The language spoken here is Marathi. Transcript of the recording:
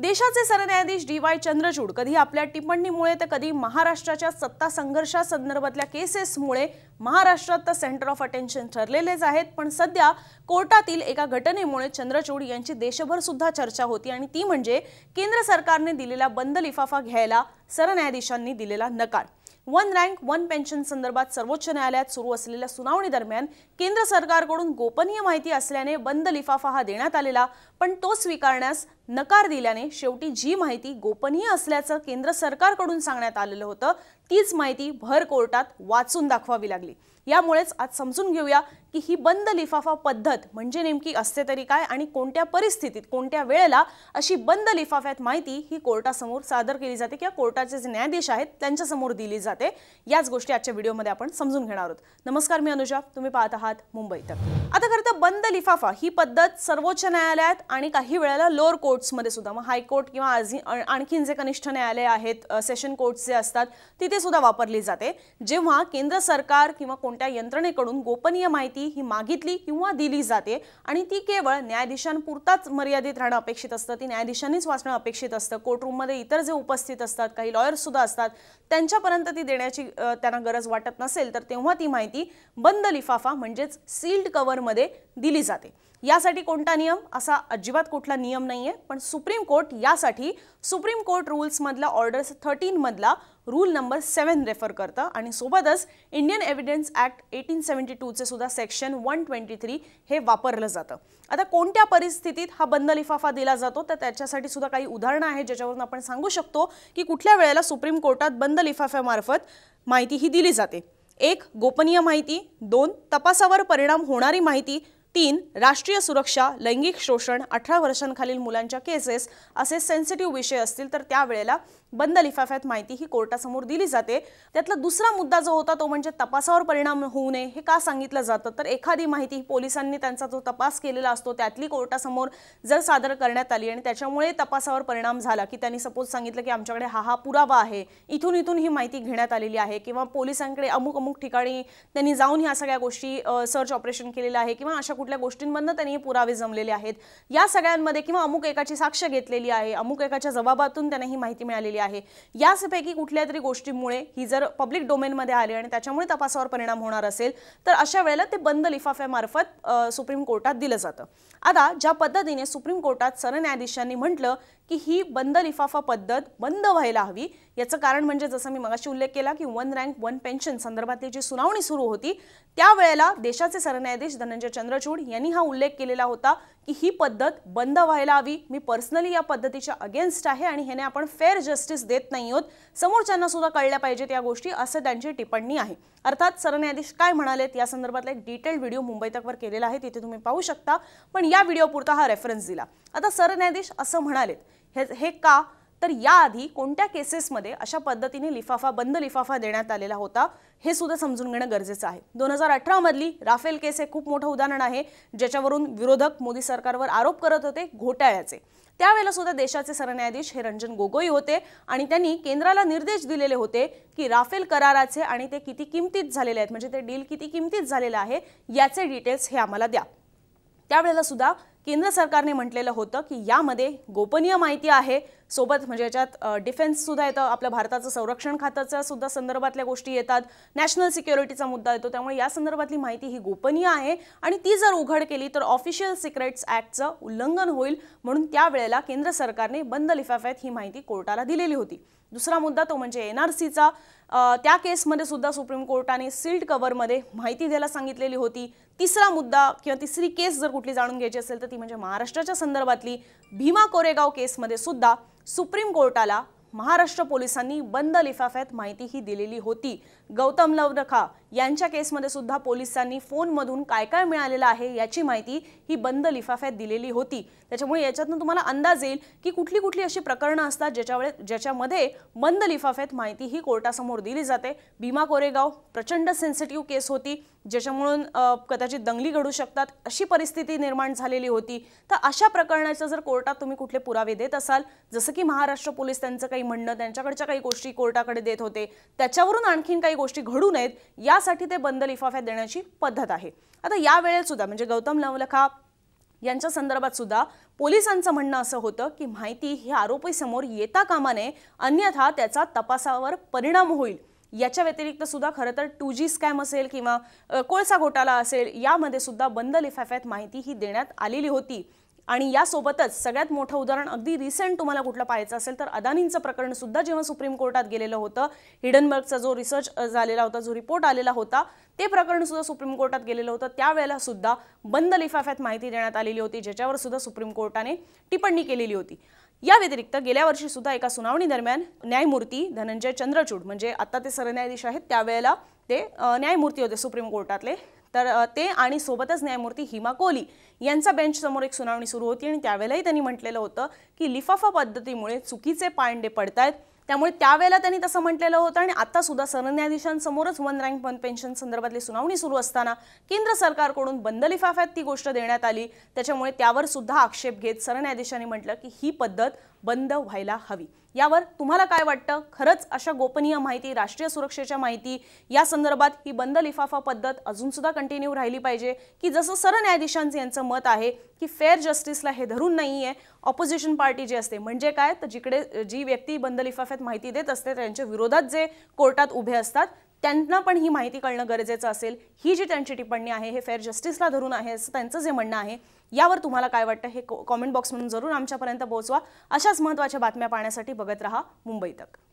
देशाचे सरन्यायाधीश डी वाय चंद्रचूड कधी आपल्या टिप्पणीमुळे तर कधी महाराष्ट्राच्या सत्ता संघर्षासंदर्भातल्या केसेसमुळे महाराष्ट्रात तर सेंटर ऑफ अटेन्शन ठरलेलेच आहेत पण सध्या कोर्टातील एका घटनेमुळे चंद्रचूड यांची देशभर सुद्धा चर्चा होती आणि ती म्हणजे केंद्र सरकारने दिलेला बंद लिफाफा घ्यायला सरन्यायाधीशांनी दिलेला नकार वन रँक वन पेन्शन संदर्भात सर्वोच्च न्यायालयात सुरू असलेल्या सुनावणी दरम्यान केंद्र सरकारकडून गोपनीय माहिती असल्याने बंद लिफाफा हा देण्यात आलेला पण तो स्वीकारण्यास नकार दिल्याने शेवटी जी माहिती गोपनीय असल्याचं केंद्र सरकारकडून सांगण्यात आलेलं होतं तीच माहिती भर कोर्टात वाचून दाखवावी लागली यामुळेच आज समजून घेऊया की ही बंद लिफाफा पद्धत म्हणजे नेमकी असते तरी काय आणि कोणत्या परिस्थितीत कोणत्या वेळेला अशी बंद लिफाफ्यात माहिती ही कोर्टासमोर सादर केली जाते किंवा कोर्टाचे जे न्यायाधीश आहेत त्यांच्यासमोर दिली जाते याच गोष्टी आजच्या व्हिडिओमध्ये आपण समजून घेणार आहोत नमस्कार मी अनुजा तुम्ही पाहत आहात मुंबई आता खरं तर बंद लिफाफा ही पद्धत सर्वोच्च न्यायालयात आणि काही वेळेला लोअर कोर्ट्समध्ये सुद्धा मग हायकोर्ट किंवा आणखीन जे कनिष्ठ न्यायालय आहेत सेशन कोर्ट्स जे असतात तिथे सुद्धा वापरली जाते जेव्हा केंद्र सरकार किंवा कोणत्या यंत्रणेकडून गोपनीय माहिती ही मागितली किंवा दिली जाते आणि ती केवळ न्यायाधीशांपुरताच मर्यादित राहणं अपेक्षित असतं ती न्यायाधीशांनीच वाचणं अपेक्षित असतं कोर्टरूममध्ये इतर जे उपस्थित असतात काही सुद्धा असतात त्यांच्यापर्यंत ती देण्याची त्यांना गरज वाटत नसेल तर तेव्हा ती माहिती बंद लिफाफा म्हणजेच सील्ड कव्हरमध्ये दिली जाते यासाठी कोणता नियम असा अजिबात कुठला नियम नाही आहे पण सुप्रीम कोर्ट यासाठी सुप्रीम कोर्ट रूल्समधला ऑर्डर थर्टीनमधला रूल नंबर सेवन रेफर करतं आणि सोबतच Indian Evidence Act eighteen seventy टूचे सुद्धा सेक्शन वन ट्वेंटी थ्री हे वापरलं जातं आता कोणत्या परिस्थितीत हा बंद लिफाफा दिला जातो तर त्याच्यासाठी सुद्धा काही उदाहरणं आहेत ज्याच्यावरून आपण सांगू शकतो की कुठल्या वेळेला सुप्रीम कोर्टात बंद लिफाफ्यामार्फत माहिती ही दिली जाते एक गोपनीय माहिती दोन तपासावर परिणाम होणारी माहिती तीन राष्ट्रीय सुरक्षा लैंगिक शोषण अठरा वर्षांखालील मुलांच्या केसेस असे सेन्सिटिव्ह विषय असतील तर त्यावेळेला बंद लिफाफ्यात माहिती ही कोर्टासमोर दिली जाते त्यातला दुसरा मुद्दा जो होता तो म्हणजे तपासावर परिणाम होऊ नये हे का सांगितलं जातं तर एखादी माहिती पोलिसांनी त्यांचा जो तपास केलेला असतो त्यातली कोर्टासमोर जर सादर करण्यात आली आणि त्याच्यामुळे तपासावर परिणाम झाला की त्यांनी सपोज सांगितलं की आमच्याकडे हा हा पुरावा आहे इथून इथून ही माहिती घेण्यात आलेली आहे किंवा पोलिसांकडे अमुक अमुक ठिकाणी त्यांनी जाऊन ह्या सगळ्या गोष्टी सर्च ऑपरेशन केलेलं आहे किंवा अशा कुठल्या गोष्टींमधनं त्यांनी पुरावे जमलेले आहेत या सगळ्यांमध्ये किंवा अमुक एकाची साक्ष घेतलेली आहे अमुक एकाच्या जबाबातून त्यांना ही माहिती मिळालेली आहे यापैकी कुठल्या तरी गोष्टीमुळे ही जर पब्लिक डोमेनमध्ये आली आणि त्याच्यामुळे तपासावर परिणाम होणार असेल तर अशा वेळेला ते बंद लिफाफ्यामार्फत सुप्रीम कोर्टात दिलं जातं आता ज्या पद्धतीने सुप्रीम कोर्टात सरन्यायाधीशांनी म्हटलं की ही बंद लिफाफा पद्धत बंद व्हायला हवी याचं कारण म्हणजे जसं मी मगाशी उल्लेख केला की वन रँक वन पेन्शन संदर्भातली जी सुनावणी सुरू होती त्यावेळेला देशाचे सरन्यायाधीश धनंजय चंद्रचूड यांनी हा उल्लेख केलेला होता की ही पद्धत बंद व्हायला हवी मी पर्सनली या पद्धतीच्या अगेन्स्ट आहे आणि ह्याने आपण फेअर जस्टिस देत नाही आहोत समोरच्यांना सुद्धा कळल्या पाहिजेत या गोष्टी असं त्यांची टिप्पणी आहे अर्थात सरन्यायाधीश काय म्हणालेत या संदर्भातला एक डिटेल्ड व्हिडिओ मुंबई तकवर केलेला आहे तिथे तुम्ही पाहू शकता पण या व्हिडिओ पुरता हा रेफरन्स दिला आता सरन्यायाधीश असं म्हणालेत हे हे का तर याआधी कोणत्या केसेसमध्ये अशा पद्धतीने लिफाफा बंद लिफाफा देण्यात आलेला होता हे सुद्धा समजून घेणं गरजेचं आहे दोन हजार अठरामधली राफेल केस हे खूप मोठं उदाहरण आहे ज्याच्यावरून विरोधक मोदी सरकारवर आरोप करत होते घोटाळ्याचे त्यावेळेला सुद्धा देशाचे सरन्यायाधीश हे रंजन गोगोई होते आणि त्यांनी केंद्राला निर्देश दिलेले होते की राफेल कराराचे आणि ते किती किमतीत झालेले आहेत म्हणजे ते डील किती किमतीत झालेलं आहे याचे डिटेल्स हे आम्हाला द्या त्यावेळेला सुद्धा केंद्र सरकारने म्हटलेलं होतं की यामध्ये गोपनीय माहिती आहे सोबत म्हणजे याच्यात डिफेन्ससुद्धा येतं आपलं भारताचं संरक्षण खात्याचं सुद्धा संदर्भातल्या गोष्टी येतात नॅशनल सिक्युरिटीचा मुद्दा येतो त्यामुळे या संदर्भातली माहिती ही गोपनीय आहे आणि ती जर उघड केली तर ऑफिशियल सिक्रेट्स ऍक्टचं उल्लंघन होईल म्हणून त्यावेळेला केंद्र सरकारने बंद लिफाफ्यात ही माहिती कोर्टाला दिलेली होती दुसरा मुद्दा तो म्हणजे एन आर सीचा त्या केसमध्ये सुद्धा सुप्रीम कोर्टाने सिल्ड कवरमध्ये माहिती द्यायला सांगितलेली होती तिसरा मुद्दा किंवा तिसरी केस जर कुठली जाणून घ्यायची असेल तर ती म्हणजे महाराष्ट्राच्या संदर्भातली भीमा कोरेगाव केसमध्ये सुद्धा सुप्रीम कोर्टाला महाराष्ट्र पोलिसांनी बंद लिफाफ्यात माहिती ही दिलेली होती गौतम लवरखा यांच्या केसमध्ये सुद्धा पोलिसांनी फोनमधून काय काय मिळालेलं आहे याची माहिती ही बंद लिफाफ्यात दिलेली होती त्याच्यामुळे याच्यातनं तुम्हाला अंदाज येईल की कुठली कुठली अशी प्रकरणं असतात ज्याच्यावेळे ज्याच्यामध्ये बंद लिफाफ्यात माहिती ही कोर्टासमोर दिली जाते भीमा कोरेगाव प्रचंड सेन्सिटिव्ह केस होती ज्याच्यामुळून कदाचित दंगली घडू शकतात अशी परिस्थिती निर्माण झालेली होती तर अशा प्रकरणाचं जर कोर्टात तुम्ही कुठले पुरावे देत असाल जसं की महाराष्ट्र पोलीस त्यांचं काही म्हणणं त्यांच्याकडच्या काही गोष्टी कोर्टाकडे देत होते त्याच्यावरून आणखीन काही गोष्टी घडू नयेत यासाठी ते बंद लिफाफ्यात देण्याची पद्धत आहे आता यावेळेसुद्धा म्हणजे गौतम नवलखा यांच्या संदर्भात सुद्धा पोलिसांचं म्हणणं असं होतं की माहिती ही समोर येता कामा नये अन्यथा त्याचा तपासावर परिणाम होईल याच्या व्यतिरिक्त सुद्धा खरं तर टू जी स्कॅम असेल किंवा कोळसा घोटाळा असेल यामध्ये सुद्धा बंद लिफाफ्यात माहिती ही देण्यात आलेली होती आणि यासोबतच सगळ्यात मोठं उदाहरण अगदी रिसेंट तुम्हाला कुठलं पाहायचं असेल तर अदानींचं प्रकरण सुद्धा जेव्हा सुप्रीम कोर्टात गेलेलं होतं हिडनबर्गचा जो रिसर्च झालेला होता जो रिपोर्ट आलेला होता ते प्रकरण सुद्धा सुप्रीम कोर्टात गेलेलं होतं त्यावेळेला सुद्धा बंद लिफाफ्यात माहिती देण्यात आलेली होती ज्याच्यावर सुद्धा सुप्रीम कोर्टाने टिप्पणी केलेली होती या व्यतिरिक्त गेल्या वर्षी सुद्धा एका सुनावणी दरम्यान न्यायमूर्ती धनंजय चंद्रचूड म्हणजे आता ते सरन्यायाधीश आहेत त्यावेळेला ते न्यायमूर्ती होते सुप्रीम कोर्टातले तर ते आणि सोबतच न्यायमूर्ती हिमा कोली यांचा बेंच समोर एक सुनावणी सुरू होती आणि त्यावेळेलाही त्यांनी म्हटलेलं होतं की लिफाफा पद्धतीमुळे चुकीचे पांडे पडतायत त्यामुळे त्यावेळेला त्यांनी तसं म्हटलेलं होतं आणि आता सुद्धा सरन्यायाधीशांसमोरच वन रँक वन पेन्शन संदर्भातली सुनावणी सुरू असताना केंद्र सरकारकडून बंद लिफाफ्यात ती गोष्ट देण्यात आली त्याच्यामुळे त्यावर सुद्धा आक्षेप घेत सरन्यायाधीशांनी म्हटलं की ही पद्धत बंद व्हायला हवी यावर तुम्हाला काय वाटतं खरंच अशा गोपनीय माहिती राष्ट्रीय सुरक्षेच्या माहिती या संदर्भात ही बंद लिफाफा पद्धत अजूनसुद्धा कंटिन्यू राहिली पाहिजे की जसं सरन्यायाधीशांचं यांचं मत आहे की फेअर जस्टिसला हे धरून नाही आहे ऑपोजिशन पार्टी जी असते म्हणजे काय तर जिकडे जी व्यक्ती बंद लिफाफ्यात माहिती देत असते त्यांच्या विरोधात जे कोर्टात उभे असतात त्यांना पण ही माहिती कळणं गरजेचं असेल ही जी त्यांची टिप्पणी आहे हे फेअर जस्टिसला धरून आहे असं त्यांचं जे म्हणणं आहे यावर तुम्हाला काय वाटतं हे कॉमेंट बॉक्स म्हणून जरूर आमच्यापर्यंत पोहोचवा अशाच महत्त्वाच्या बातम्या पाहण्यासाठी बघत रहा मुंबई तक